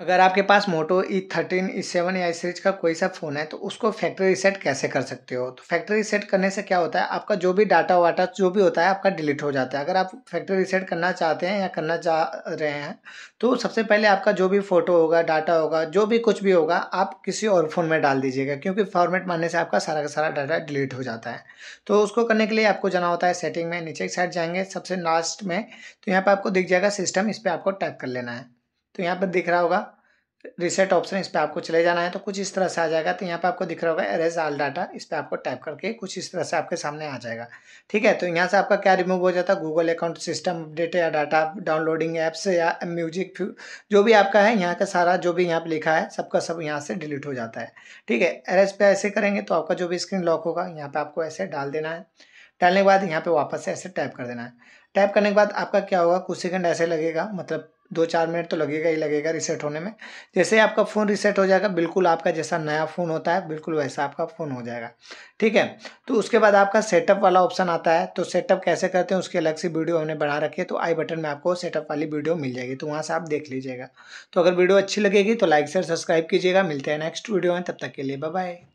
अगर आपके पास मोटो ई थर्टीन ई सेवन या इस e सीरीज का कोई सा फ़ोन है तो उसको फैक्ट्री रीसेट कैसे कर सकते हो तो फैक्ट्री रीसेट करने से क्या होता है आपका जो भी डाटा वाटा जो भी होता है आपका डिलीट हो जाता है अगर आप फैक्ट्री रीसेट करना चाहते हैं या करना चाह रहे हैं तो सबसे पहले आपका जो भी फ़ोटो होगा डाटा होगा जो भी कुछ भी होगा आप किसी और फ़ोन में डाल दीजिएगा क्योंकि फॉर्मेट मानने से आपका सारा का सारा डाटा डिलीट हो जाता है तो उसको करने के लिए आपको जाना होता है सेटिंग में नीचे साइड जाएंगे सबसे लास्ट में तो यहाँ पर आपको दिख जाएगा सिस्टम इस पर आपको टैप कर लेना है तो यहाँ पर दिख रहा होगा रिसेट ऑप्शन इस पर आपको चले जाना है तो कुछ इस तरह से आ जाएगा तो यहाँ पे आपको दिख रहा होगा एरेज आल डाटा इस पर आपको टाइप करके कुछ इस तरह से आपके सामने आ जाएगा ठीक है तो यहाँ से आपका क्या रिमूव हो जाता है गूगल अकाउंट सिस्टम अपडेट या डाटा डाउनलोडिंग ऐप्स या म्यूजिक जो भी आपका है यहाँ का सारा जो भी यहाँ पर लिखा है सबका सब यहाँ से डिलीट हो जाता है ठीक है एरेज पे ऐसे करेंगे तो आपका जो भी स्क्रीन लॉक होगा यहाँ पर आपको ऐसे डाल देना है डालने के बाद यहाँ पर वापस से ऐसे टाइप कर देना है टाइप करने के बाद आपका क्या होगा कुछ सेकंड ऐसे लगेगा मतलब दो चार मिनट तो लगेगा ही लगेगा रिसेट होने में जैसे ही आपका फ़ोन रिसेट हो जाएगा बिल्कुल आपका जैसा नया फ़ोन होता है बिल्कुल वैसा आपका फ़ोन हो जाएगा ठीक है तो उसके बाद आपका सेटअप वाला ऑप्शन आता है तो सेटअप कैसे करते हैं उसकी अलग सी वीडियो हमने बढ़ा रखी है तो आई बटन में आपको सेटअप वाली वीडियो मिल जाएगी तो वहाँ से आप देख लीजिएगा तो अगर वीडियो अच्छी लगेगी तो लाइक शेयर सब्सक्राइब कीजिएगा मिलते हैं नेक्स्ट वीडियो में तब तक के लिए बाय